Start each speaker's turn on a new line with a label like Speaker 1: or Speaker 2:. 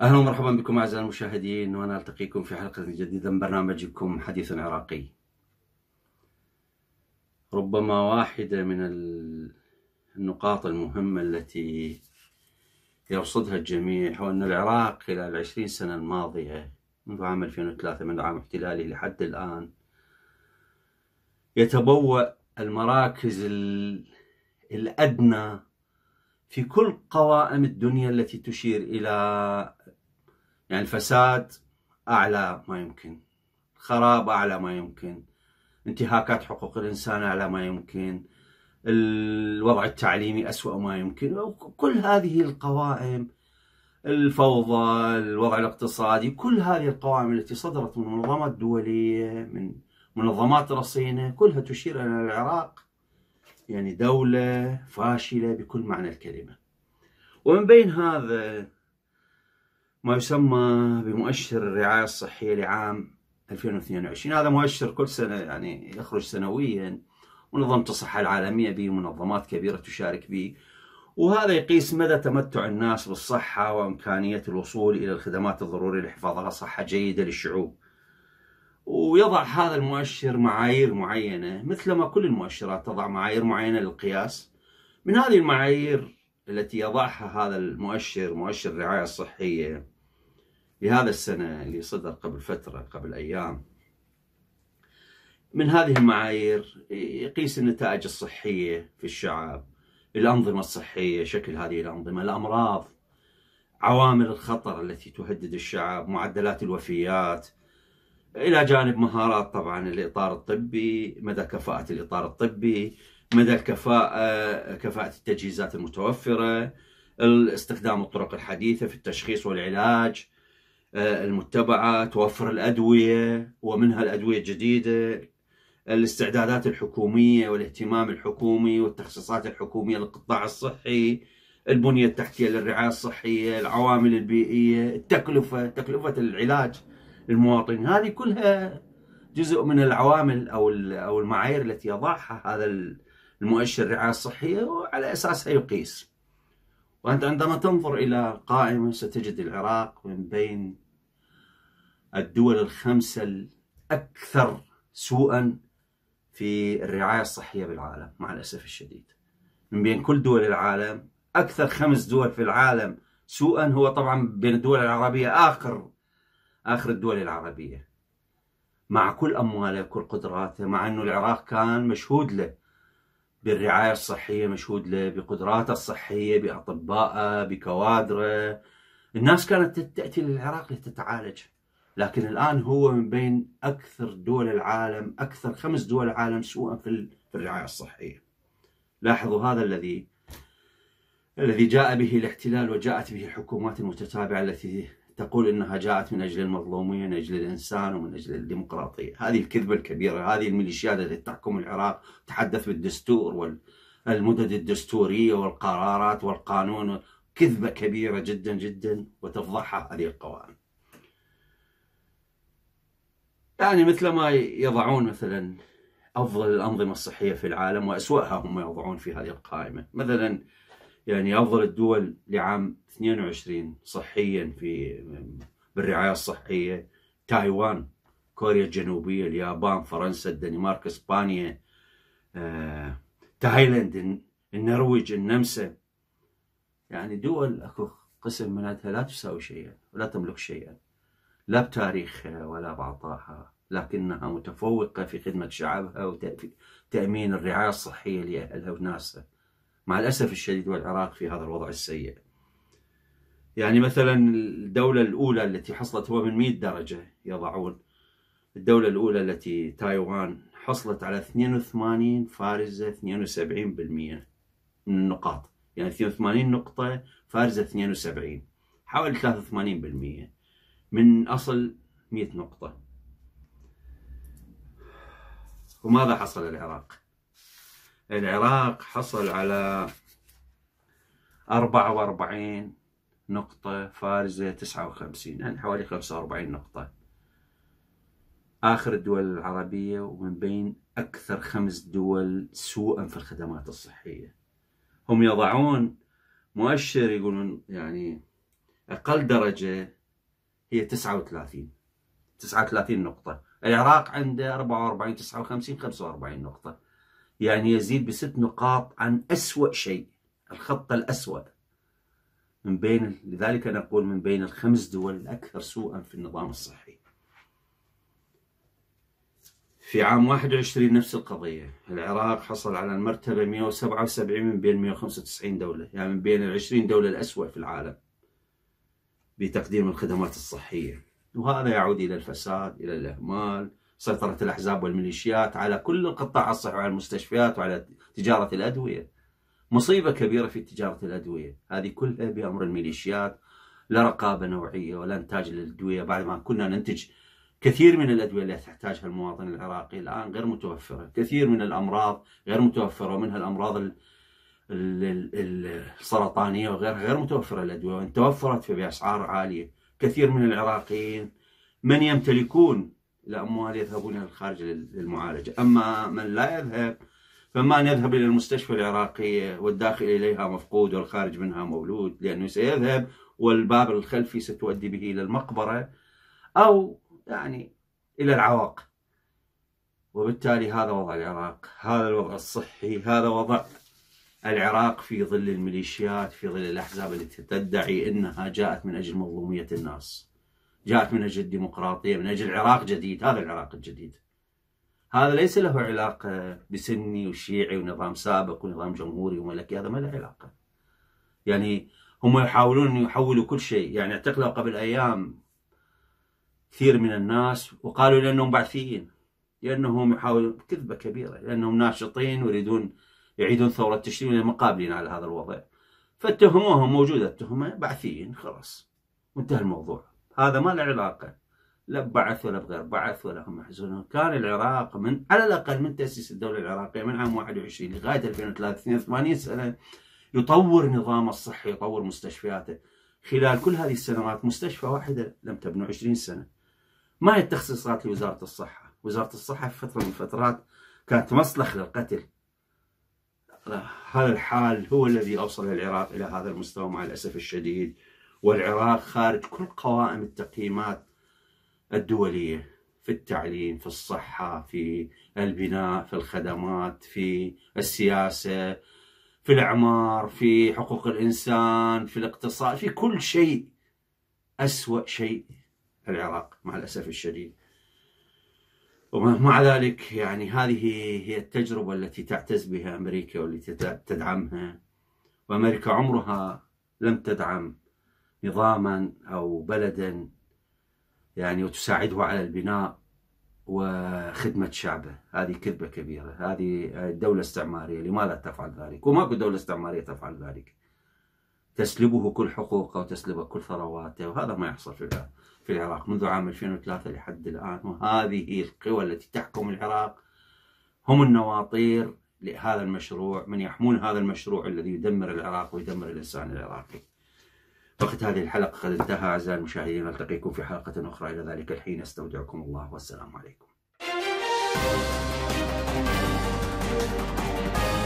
Speaker 1: اهلا ومرحبا بكم اعزائي المشاهدين وانا التقيكم في حلقه جديده من برنامجكم حديث عراقي. ربما واحده من النقاط المهمه التي يرصدها الجميع هو أن العراق خلال العشرين سنة الماضية منذ عام 2003 من عام احتلاله لحد الآن يتبوأ المراكز الأدنى في كل قوائم الدنيا التي تشير إلى يعني الفساد أعلى ما يمكن خراب أعلى ما يمكن انتهاكات حقوق الإنسان أعلى ما يمكن الوضع التعليمي أسوأ ما يمكن كل هذه القوائم الفوضى الوضع الاقتصادي كل هذه القوائم التي صدرت من منظمات دولية من منظمات رصينة كلها تشير إلى العراق يعني دولة فاشلة بكل معنى الكلمة ومن بين هذا ما يسمى بمؤشر الرعاية الصحية لعام 2022 هذا مؤشر كل سنة يعني يخرج سنويا منظمة الصحة العالمية به منظمات كبيرة تشارك به وهذا يقيس مدى تمتع الناس بالصحة وإمكانية الوصول إلى الخدمات الضرورية للحفاظ على صحة جيدة للشعوب ويضع هذا المؤشر معايير معينة مثلما كل المؤشرات تضع معايير معينة للقياس من هذه المعايير التي يضعها هذا المؤشر مؤشر الرعاية الصحية لهذا السنة اللي صدر قبل فترة قبل أيام من هذه المعايير يقيس النتائج الصحية في الشعب الأنظمة الصحية شكل هذه الأنظمة الأمراض عوامل الخطر التي تهدد الشعب معدلات الوفيات إلى جانب مهارات طبعا الإطار الطبي مدى كفاءة الإطار الطبي مدى الكفاءة كفاءة التجهيزات المتوفرة استخدام الطرق الحديثة في التشخيص والعلاج آه، المتبعة توفر الأدوية ومنها الأدوية الجديدة الاستعدادات الحكوميه والاهتمام الحكومي والتخصيصات الحكوميه للقطاع الصحي البنيه التحتيه للرعايه الصحيه العوامل البيئيه التكلفه تكلفه العلاج للمواطن هذه كلها جزء من العوامل او او المعايير التي يضعها هذا المؤشر الرعايه الصحيه وعلى اساسها يقيس وانت عندما تنظر الى قائمه ستجد العراق من بين الدول الخمسه الاكثر سوءا في الرعاية الصحية بالعالم مع الأسف الشديد من بين كل دول العالم أكثر خمس دول في العالم سوءا هو طبعا بين الدول العربية آخر آخر الدول العربية مع كل أمواله وكل قدراته مع أنه العراق كان مشهود له بالرعاية الصحية مشهود له بقدراته الصحية بأطبائه بكوادره الناس كانت تأتي للعراق لتتعالج لكن الآن هو من بين أكثر دول العالم أكثر خمس دول العالم سوءا في الرعاية الصحية لاحظوا هذا الذي الذي جاء به الاحتلال وجاءت به الحكومات المتتابعة التي تقول انها جاءت من اجل المظلومين من اجل الانسان ومن اجل الديمقراطيه، هذه الكذبه الكبيره، هذه الميليشيات التي تحكم العراق تحدث بالدستور والمدد الدستوريه والقرارات والقانون كذبه كبيره جدا جدا وتفضحها هذه القوائم. يعني مثل ما يضعون مثلا افضل الانظمه الصحيه في العالم واسواها هم يضعون في هذه القائمه مثلا يعني افضل الدول لعام 22 صحيا في بالرعايه الصحيه تايوان كوريا الجنوبيه اليابان فرنسا الدنمارك اسبانيا آه، تايلاند النرويج النمسا يعني دول اكو قسم منها لا تساوي شيئا ولا تملك شيئا لا بتاريخها ولا بعطائها لكنها متفوقة في خدمة شعبها وتأمين الرعاية الصحية لأهلها وناسها مع الأسف الشديد والعراق في هذا الوضع السيء يعني مثلا الدولة الأولى التي حصلت هو من 100 درجة يضعون الدولة الأولى التي تايوان حصلت على 82 فارزة 72% من النقاط يعني 82 نقطة فارزة 72 حوالي 83% من أصل 100 نقطة وماذا حصل العراق؟ العراق حصل على 44 نقطة فارزة 59 يعني حوالي 45 نقطة آخر الدول العربية ومن بين أكثر خمس دول سوءا في الخدمات الصحية هم يضعون مؤشر يقولون يعني أقل درجة هي 39 39 نقطة العراق عنده 44 59 45 نقطة يعني يزيد بست نقاط عن أسوأ شيء الخط الأسود من بين لذلك نقول من بين الخمس دول الأكثر سوءا في النظام الصحي في عام 21 نفس القضية العراق حصل على المرتبة 177 من بين 195 دولة يعني من بين ال 20 دولة الأسوأ في العالم بتقديم الخدمات الصحية وهذا يعود إلى الفساد إلى الإهمال سيطرة الأحزاب والميليشيات على كل القطاع الصحي وعلى المستشفيات وعلى تجارة الأدوية مصيبة كبيرة في تجارة الأدوية هذه كلها بأمر الميليشيات لا رقابة نوعية ولا إنتاج للأدوية بعد ما كنا ننتج كثير من الأدوية التي تحتاجها المواطن العراقي الآن غير متوفرة كثير من الأمراض غير متوفرة ومنها الأمراض السرطانيه وغيرها غير متوفره الادويه وان توفرت فباسعار عاليه كثير من العراقيين من يمتلكون الاموال يذهبون الى الخارج للمعالجه اما من لا يذهب فما أن يذهب إلى المستشفى العراقية والداخل إليها مفقود والخارج منها مولود لأنه سيذهب والباب الخلفي ستؤدي به إلى المقبرة أو يعني إلى العواق وبالتالي هذا وضع العراق هذا الوضع الصحي هذا وضع العراق في ظل الميليشيات في ظل الأحزاب التي تدعي أنها جاءت من أجل مظلومية الناس جاءت من أجل الديمقراطية من أجل عراق جديد هذا العراق الجديد هذا ليس له علاقة بسني وشيعي ونظام سابق ونظام جمهوري وملكي هذا ما له علاقة يعني هم يحاولون أن يحولوا كل شيء يعني اعتقلوا قبل أيام كثير من الناس وقالوا لأنهم بعثيين لأنهم يحاولون كذبة كبيرة لأنهم ناشطين ويريدون يعيدون ثورة تشرين لأن على هذا الوضع فاتهموهم موجودة التهمة بعثيين خلاص وانتهى الموضوع هذا ما له علاقة لا بعث ولا بغير بعث ولا هم يحزنون كان العراق من على الأقل من تأسيس الدولة العراقية من عام 21 لغاية 2003 82 سنة يطور نظامه الصحي يطور مستشفياته خلال كل هذه السنوات مستشفى واحدة لم تبنوا 20 سنة ما هي التخصيصات لوزارة الصحة وزارة الصحة في فترة من الفترات كانت مصلح للقتل هذا الحال هو الذي أوصل العراق إلى هذا المستوى مع الأسف الشديد والعراق خارج كل قوائم التقييمات الدولية في التعليم في الصحة في البناء في الخدمات في السياسة في الأعمار في حقوق الإنسان في الاقتصاد في كل شيء أسوأ شيء العراق مع الأسف الشديد ومع ذلك يعني هذه هي التجربة التي تعتز بها أمريكا والتي تدعمها وأمريكا عمرها لم تدعم نظاما أو بلدا يعني وتساعده على البناء وخدمة شعبه هذه كذبة كبيرة هذه دولة استعمارية لماذا تفعل ذلك وماكو دولة استعمارية تفعل ذلك تسلبه كل حقوقه وتسلبه كل ثرواته وهذا ما يحصل في العالم في العراق منذ عام 2003 لحد الآن وهذه القوى التي تحكم العراق هم النواطير لهذا المشروع من يحمون هذا المشروع الذي يدمر العراق ويدمر الإنسان العراقي وقت هذه الحلقة قد انتهى أعزائي المشاهدين نلتقيكم في حلقة أخرى إلى ذلك الحين استودعكم الله والسلام عليكم